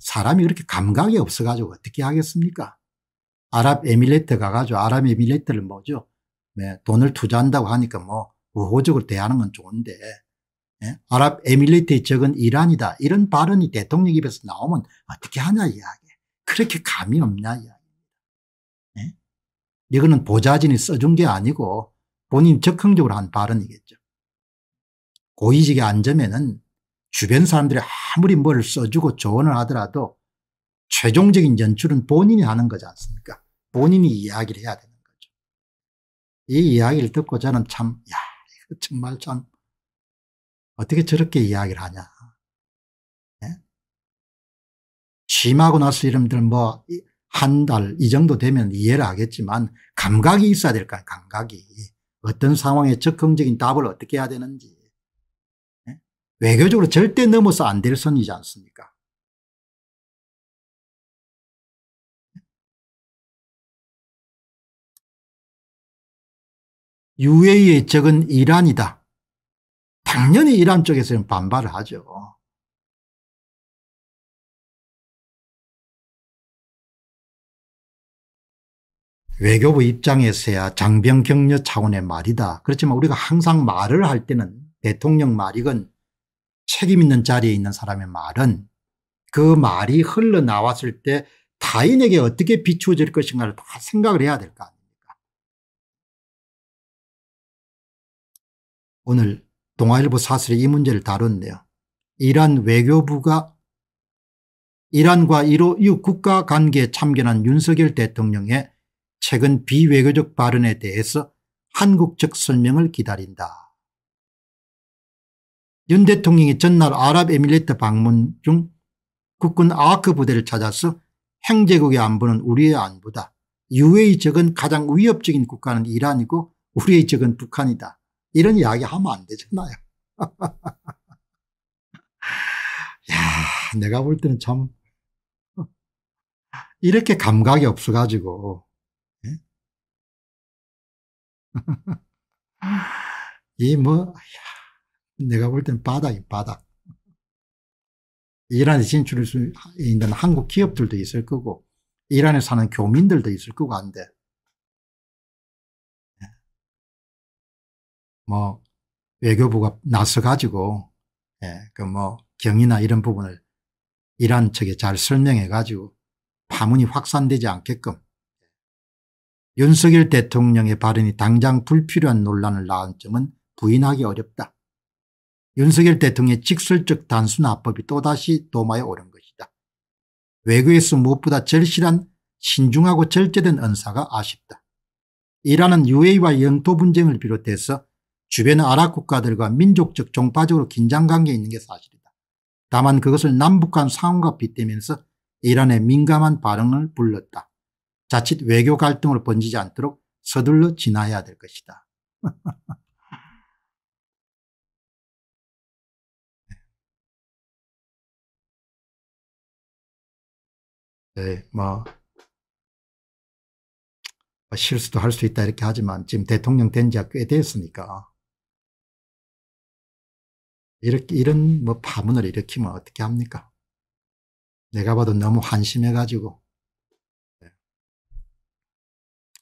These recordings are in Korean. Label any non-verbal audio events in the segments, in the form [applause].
사람이 그렇게 감각이 없어가지고 어떻게 하겠습니까? 아랍에미레트 가가지고 아랍에미레트를 뭐죠? 네, 돈을 투자한다고 하니까 뭐 우호적으로 대하는 건 좋은데 예? 아랍에미레트의 적은 이란이다 이런 발언이 대통령 입에서 나오면 어떻게 하냐 이야기 그렇게 감이 없냐 이야기 예? 이거는 보좌진이 써준 게 아니고 본인 적극적으로 한 발언이겠죠 고위직의 안점에는 주변 사람들이 아무리 뭘 써주고 조언을 하더라도 최종적인 연출은 본인이 하는 거지 않습니까? 본인이 이야기를 해야 되는 거죠. 이 이야기를 듣고 저는 참, 야, 이거 정말 참, 어떻게 저렇게 이야기를 하냐. 네? 예? 취하고 나서 이름들 뭐, 한 달, 이 정도 되면 이해를 하겠지만, 감각이 있어야 될까, 감각이. 어떤 상황에 적극적인 답을 어떻게 해야 되는지. 외교적으로 절대 넘어서 안 될 선이지 않습니까? UAE의 적은 이란이다. 당연히 이란 쪽에서는 반발을 하죠. 외교부 입장에서야 장병 격려 차원의 말이다. 그렇지만 우리가 항상 말을 할 때는 대통령 말이건 책임 있는 자리에 있는 사람의 말은 그 말이 흘러나왔을 때 타인에게 어떻게 비추어질 것인가를 다 생각을 해야 될 거 아닙니까? 오늘 동아일보 사설에이 문제를 다뤘네요. 이란 외교부가 이란과 1호 6 국가 관계에 참견한 윤석열 대통령의 최근 비외교적 발언에 대해서 한국 적 설명을 기다린다. 윤 대통령이 전날 아랍에밀리트 방문 중 국군 아크 부대를 찾아서 행제국의 안보는 우리의 안보다. 유의 해 적은 가장 위협적인 국가는 이란이고 우리의 적은 북한이다. 이런 이야기 하면 안 되잖아요. [laughs] 야, 내가 볼 때는 참 이렇게 감각이 없어가지고 예? [laughs] 이뭐 내가 볼 땐 바닥이 바닥. 이란에 진출할 수 있는 한국 기업들도 있을 거고, 이란에 사는 교민들도 있을 거고 한데, 예. 뭐, 외교부가 나서가지고, 예, 그 뭐, 경이나 이런 부분을 이란 측에 잘 설명해가지고 파문이 확산되지 않게끔 윤석열 대통령의 발언이 당장 불필요한 논란을 낳은 점은 부인하기 어렵다. 윤석열 대통령의 직설적 단순 화법이 또다시 도마에 오른 것이다. 외교에서 무엇보다 절실한 신중하고 절제된 언사가 아쉽다. 이란은 u a 와 영토 분쟁을 비롯해서 주변 아랍 국가들과 민족적 종파적으로 긴장관계에 있는 게 사실이다. 다만 그것을 남북 간 상황과 빗대면서 이란의 민감한 반응을 불렀다. 자칫 외교 갈등으로 번지지 않도록 서둘러 지나야 될 것이다. [laughs] 네, 뭐, 뭐 실수도 할 수 있다 이렇게 하지만 지금 대통령 된 지가 꽤 됐으니까 이렇게 이런 뭐 파문을 일으키면 어떻게 합니까? 내가 봐도 너무 한심해가지고 네.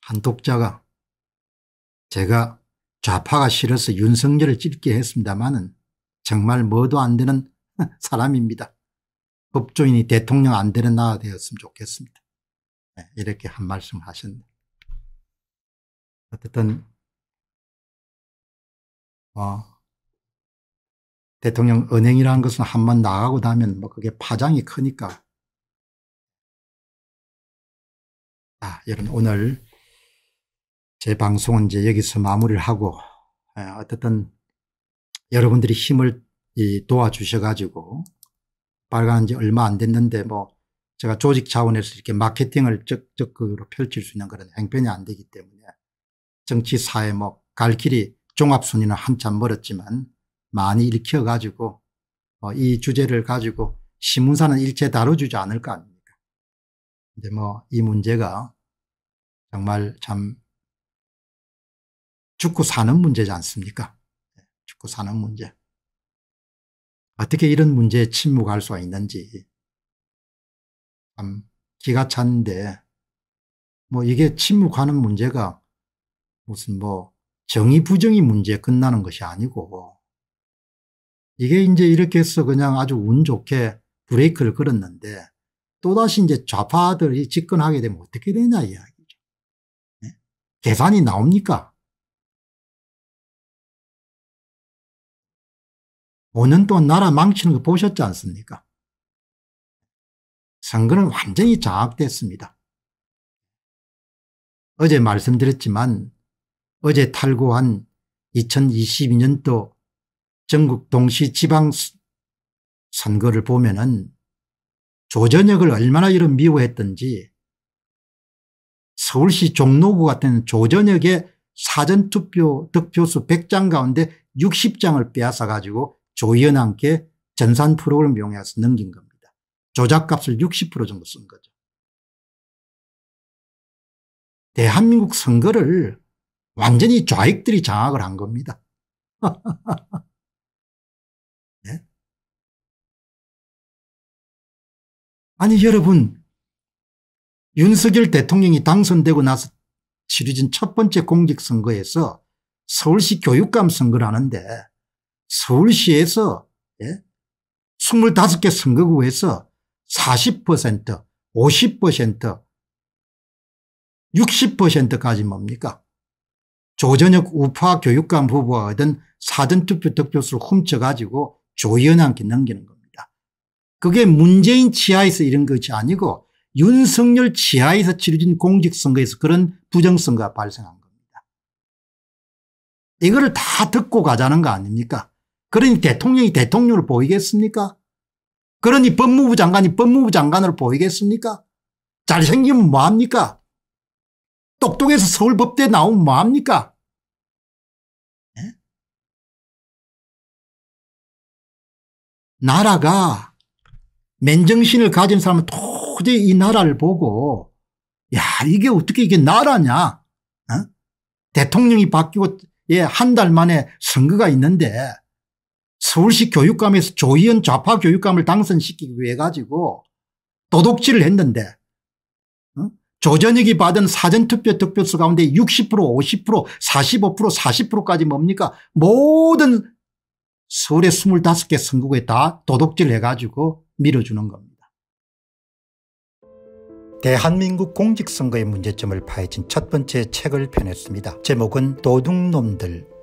한 독자가 제가 좌파가 싫어서 윤석열을 찍게 했습니다마는 정말 뭐도 안 되는 [laughs] 사람입니다. 법조인이 대통령 안 되는 나라 되었으면 좋겠습니다. 네, 이렇게 한 말씀 하셨네. 어쨌든 어, 대통령 은행이라는 것은 한 번 나가고 나면 뭐 그게 파장이 크니까. 아, 여러분 오늘 제 방송은 이제 여기서 마무리를 하고 예, 어쨌든 여러분들이 힘을 이, 도와주셔가지고 발간한 지 얼마 안 됐는데 뭐 제가 조직 차원에서 이렇게 마케팅을 적, 적극으로 펼칠 수 있는 그런 행편이 안 되기 때문에 정치 사회 뭐 갈 길이 종합순위는 한참 멀었지만 많이 읽혀가지고 어, 이 주제를 가지고 신문사는 일체 다뤄주지 않을 거 아닙니까. 근데 뭐 이 문제가 정말 참 죽고 사는 문제지 않습니까? 죽고 네, 사는 문제. 어떻게 이런 문제에 침묵할 수가 있는지 참 기가 찼는데뭐 이게 침묵하는 문제가 무슨 뭐 정의 부정의 문제에 끝나는 것이 아니고 이게 이제 이렇게 해서 그냥 아주 운 좋게 브레이크를 걸었는데 또다시 이제 좌파들이 집권하게 되면 어떻게 되냐 이야기죠. 네? 계산이 나옵니까? 5년 동안 나라 망치는 거 보셨지 않습니까? 선거는 완전히 장악됐습니다. 어제 말씀드렸지만 어제 탈고한 2022년도 전국 동시 지방 선거를 보면은 조전역을 얼마나 이런 미워했던지 서울시 종로구 같은 조전역에 사전투표 득표수 100장 가운데 60장을 빼앗아 가지고 조의원 함께 전산 프로그램 이용해서 넘긴 겁니다. 조작값을 60% 정도 쓴 거죠. 대한민국 선거를 완전히 좌익들이 장악을 한 겁니다. [laughs] 네? 아니 여러분 윤석열 대통령이 당선되고 나서 치러진 첫 번째 공직선거에서 서울시 교육감 선거를 하는데 서울시에서 예? 25개 선거구에서 40% 50% 60%까지 뭡니까? 조전혁 우파 교육감 후보가 얻은 사전투표 득표수를 훔쳐가지고 조연한테 넘기는 겁니다. 그게 문재인 치하에서 이런 것이 아니고 윤석열 치하에서 치러진 공직선거에서 그런 부정선거가 발생한 겁니다. 이거를 다 듣고 가자는 거 아닙니까? 그러니 대통령이 대통령을 보이겠습니까? 그러니 법무부 장관이 법무부 장관을 보이겠습니까? 잘생기면 뭐합니까? 똑똑해서 서울법대 나오면 뭐합니까? 네? 나라가 맨정신을 가진 사람은 도저히 이 나라를 보고 야 이게 어떻게 이게 나라냐 어? 대통령이 바뀌고 예, 한 달 만에 선거가 있는데 서울시 교육감에서 조희연 좌파 교육감을 당선시키기 위해 가지고 도둑질을 했는데 어? 조전혁이 받은 사전투표 득표수 가운데 60% 50% 45% 40%까지 뭡니까 모든 서울의 25개 선거구에 다 도둑질 을 해가지고 밀어주는 겁니다. 대한민국 공직선거의 문제점을 파헤친 첫 번째 책을 펴냈습니다. 제목은 도둑놈들